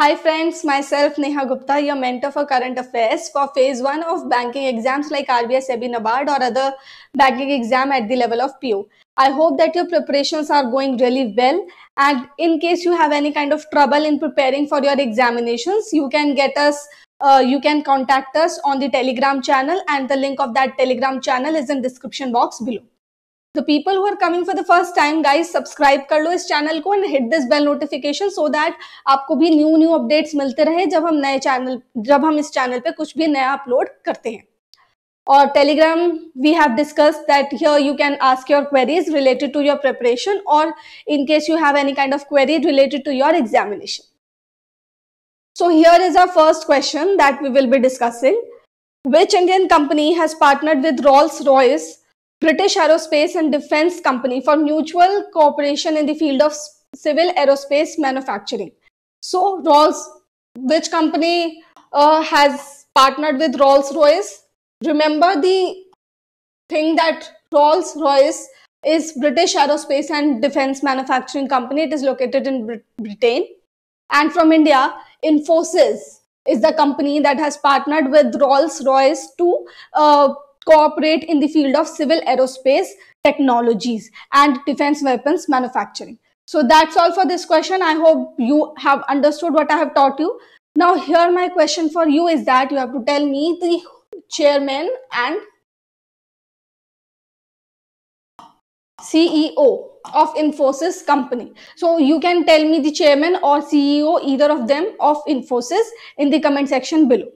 Hi friends, myself Neha Gupta, your mentor for current affairs for phase 1 of banking exams like RBI, SEBI, NABARD or other banking exam at the level of PU. I hope that your preparations are going really well and in case you have any kind of trouble in preparing for your examinations, you can get us uh, you can contact us on the telegram channel and the link of that telegram channel is in description box below. The people who are coming for the first time, guys, subscribe कर लो इस channel को and hit this bell notification so that आपको भी new new updates मिलते रहे जब हम नए चैनल जब हम इस चैनल पे कुछ भी नया अपलोड करते हैं और Telegram we have discuss that here you can ask your queries related to your preparation और in case you have any kind of query related to your examination So here is our first question that we will be discussing. Which Indian company has partnered with Rolls-Royce British Aerospace and Defense Company for mutual cooperation in the field of civil aerospace manufacturing. So Rolls, which company uh, has partnered with Rolls-Royce? Remember the thing that Rolls-Royce is British Aerospace and Defense Manufacturing Company. It is located in Brit Britain. And from India, Infosys is the company that has partnered with Rolls-Royce to uh, cooperate in the field of civil aerospace technologies and defense weapons manufacturing. So that's all for this question. I hope you have understood what I have taught you. Now here my question for you is that you have to tell me the chairman and CEO of Infosys company. So you can tell me the chairman or CEO either of them of Infosys in the comment section below.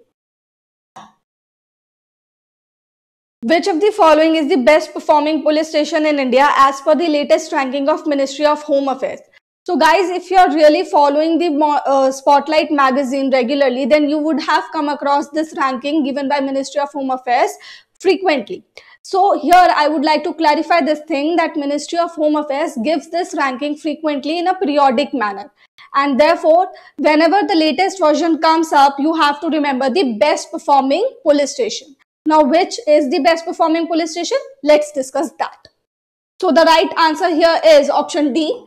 Which of the following is the best performing police station in India as per the latest ranking of Ministry of Home Affairs? So guys, if you're really following the uh, Spotlight magazine regularly, then you would have come across this ranking given by Ministry of Home Affairs frequently. So here I would like to clarify this thing that Ministry of Home Affairs gives this ranking frequently in a periodic manner. And therefore, whenever the latest version comes up, you have to remember the best performing police station. Now, which is the best performing police station? Let's discuss that. So the right answer here is option D,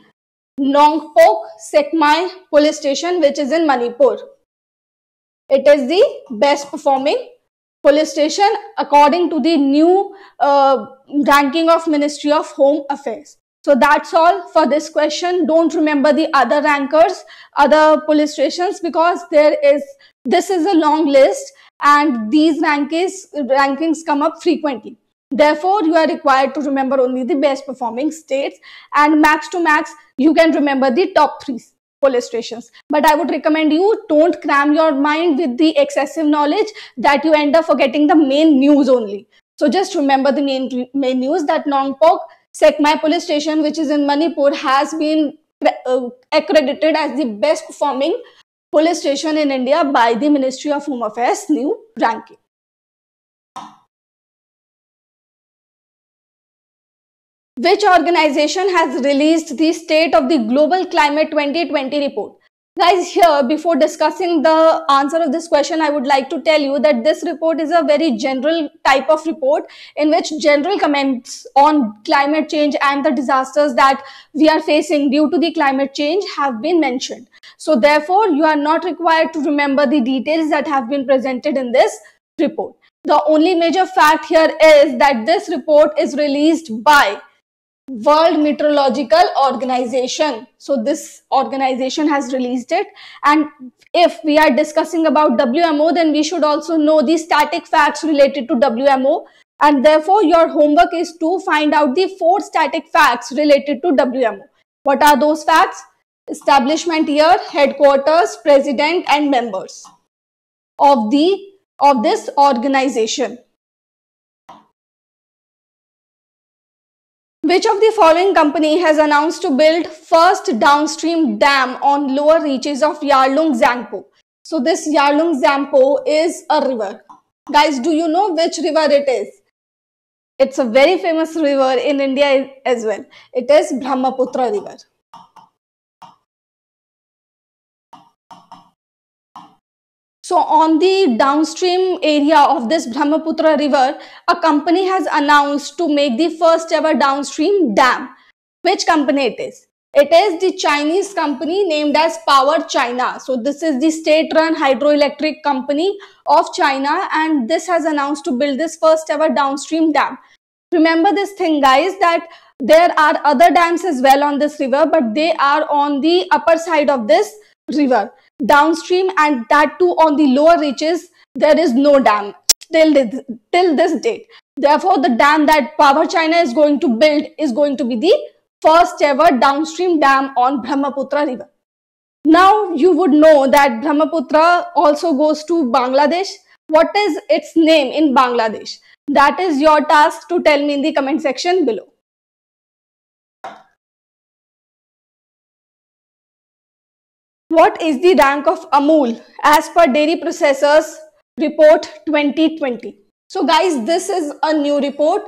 Nongpok Sekmai police station, which is in Manipur. It is the best performing police station according to the new uh, ranking of Ministry of Home Affairs. So that's all for this question. Don't remember the other rankers, other police stations because there is, this is a long list and these rankings, rankings come up frequently. Therefore, you are required to remember only the best performing states and max to max, you can remember the top three police stations. But I would recommend you don't cram your mind with the excessive knowledge that you end up forgetting the main news only. So just remember the main, main news that Nongpok Sekmai police station, which is in Manipur, has been uh, accredited as the best performing police station in India by the Ministry of Home Affairs new ranking. Which organization has released the State of the Global Climate 2020 report? Guys, here before discussing the answer of this question, I would like to tell you that this report is a very general type of report in which general comments on climate change and the disasters that we are facing due to the climate change have been mentioned. So therefore, you are not required to remember the details that have been presented in this report. The only major fact here is that this report is released by World Meteorological Organization. So this organization has released it. And if we are discussing about WMO, then we should also know the static facts related to WMO. And therefore, your homework is to find out the four static facts related to WMO. What are those facts? Establishment year, headquarters, president, and members of the of this organization. Which of the following company has announced to build first downstream dam on lower reaches of Yarlung Zangpo? So this Yarlung Zangpo is a river. Guys, do you know which river it is? It's a very famous river in India as well. It is Brahmaputra river. So on the downstream area of this Brahmaputra river, a company has announced to make the first ever downstream dam. Which company it is? It is the Chinese company named as Power China. So this is the state-run hydroelectric company of China and this has announced to build this first ever downstream dam. Remember this thing guys that there are other dams as well on this river but they are on the upper side of this river downstream and that too on the lower reaches there is no dam till this, till this date therefore the dam that power china is going to build is going to be the first ever downstream dam on brahmaputra river now you would know that brahmaputra also goes to bangladesh what is its name in bangladesh that is your task to tell me in the comment section below What is the rank of Amul as per Dairy Processors Report 2020? So guys, this is a new report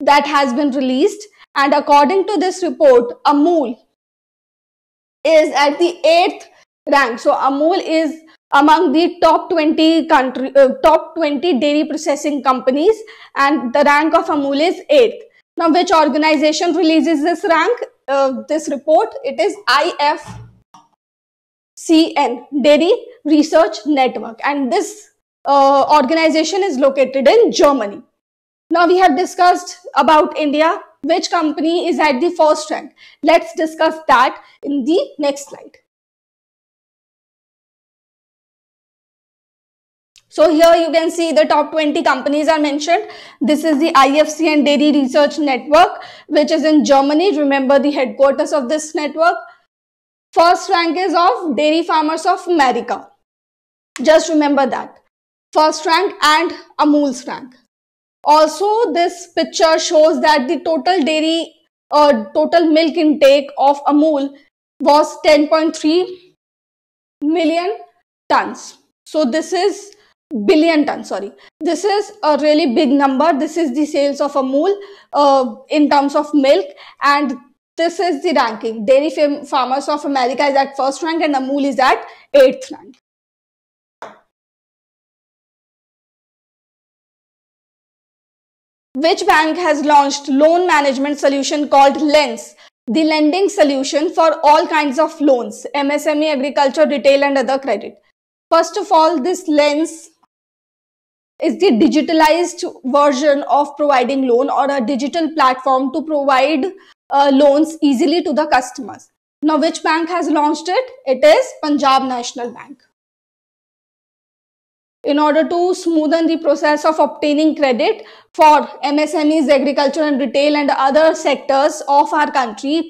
that has been released and according to this report, Amul is at the 8th rank. So Amul is among the top 20 country, uh, top 20 dairy processing companies and the rank of Amul is 8th. Now which organization releases this rank, uh, this report? It is IF CN, Dairy Research Network. And this uh, organization is located in Germany. Now we have discussed about India, which company is at the first rank. Let's discuss that in the next slide. So here you can see the top 20 companies are mentioned. This is the IFC and Dairy Research Network, which is in Germany. Remember the headquarters of this network. First rank is of Dairy Farmers of America. Just remember that. First rank and Amul's rank. Also, this picture shows that the total dairy or uh, total milk intake of Amul was 10.3 million tons. So this is billion tons, sorry. This is a really big number. This is the sales of Amul uh, in terms of milk and this is the ranking. Dairy Farmers of America is at first rank and Amul is at eighth rank. Which bank has launched loan management solution called Lens, the lending solution for all kinds of loans, MSME, agriculture, retail and other credit. First of all, this Lens is the digitalized version of providing loan or a digital platform to provide uh, loans easily to the customers. Now, which bank has launched it? It is Punjab National Bank. In order to smoothen the process of obtaining credit for MSMEs, agriculture and retail and other sectors of our country,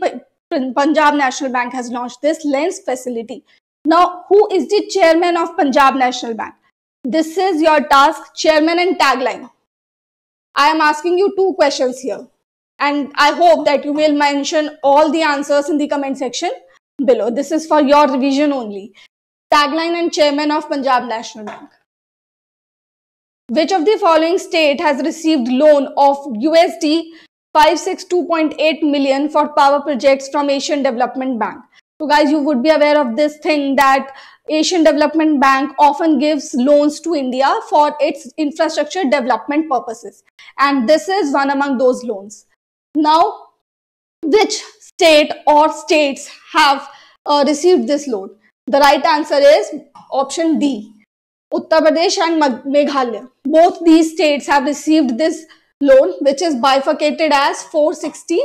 Punjab National Bank has launched this lens facility. Now, who is the chairman of Punjab National Bank? This is your task, chairman and tagline. I am asking you two questions here. And I hope that you will mention all the answers in the comment section below. This is for your revision only. Tagline and Chairman of Punjab National Bank. Which of the following state has received loan of USD 562.8 million for power projects from Asian Development Bank? So guys, you would be aware of this thing that Asian Development Bank often gives loans to India for its infrastructure development purposes. And this is one among those loans. Now, which state or states have uh, received this loan? The right answer is option D. Uttar Pradesh and Meghalaya. Both these states have received this loan, which is bifurcated as 460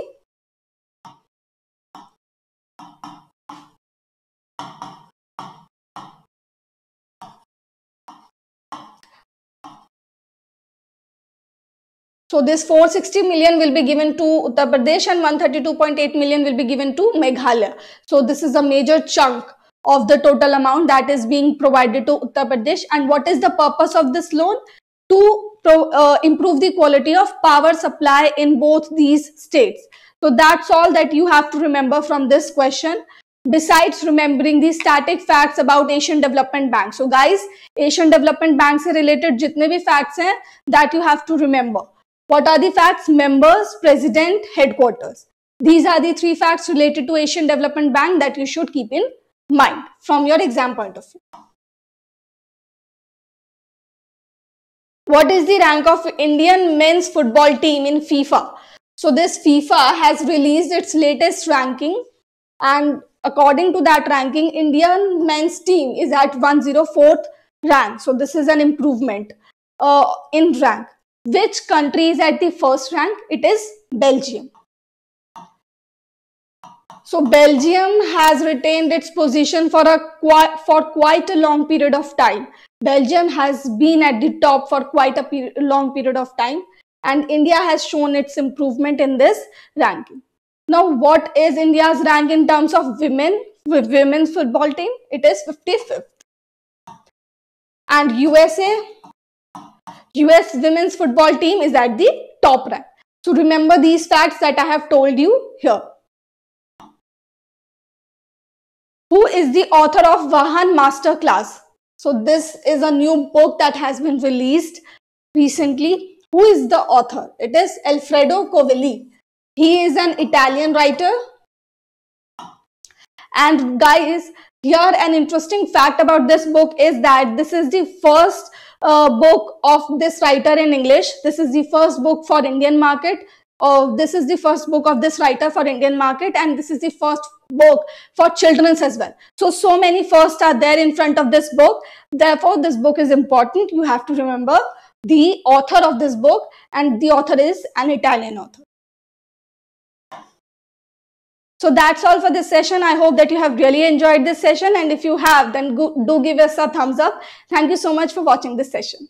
So this 460 million will be given to Uttar Pradesh and 132.8 million will be given to Meghalaya. So this is a major chunk of the total amount that is being provided to Uttar Pradesh. And what is the purpose of this loan? To uh, improve the quality of power supply in both these states. So that's all that you have to remember from this question besides remembering the static facts about Asian Development Bank. So guys, Asian Development Bank related jitne bhi facts hai that you have to remember. What are the facts? Members, President, Headquarters. These are the three facts related to Asian Development Bank that you should keep in mind from your exam point of view. What is the rank of Indian men's football team in FIFA? So this FIFA has released its latest ranking and according to that ranking, Indian men's team is at 104th rank. So this is an improvement uh, in rank. Which country is at the first rank? It is Belgium. So Belgium has retained its position for a for quite a long period of time. Belgium has been at the top for quite a long period of time and India has shown its improvement in this ranking. Now what is India's rank in terms of women women's football team? It is 55th. And USA US women's football team is at the top rank. So remember these facts that I have told you here. Who is the author of Vahan Masterclass? So this is a new book that has been released recently. Who is the author? It is Alfredo Covelli. He is an Italian writer. And guys, here, an interesting fact about this book is that this is the first uh, book of this writer in English. This is the first book for Indian market. Oh, this is the first book of this writer for Indian market and this is the first book for children's as well. So, so many firsts are there in front of this book. Therefore, this book is important. You have to remember the author of this book and the author is an Italian author. So that's all for this session. I hope that you have really enjoyed this session. And if you have, then do give us a thumbs up. Thank you so much for watching this session.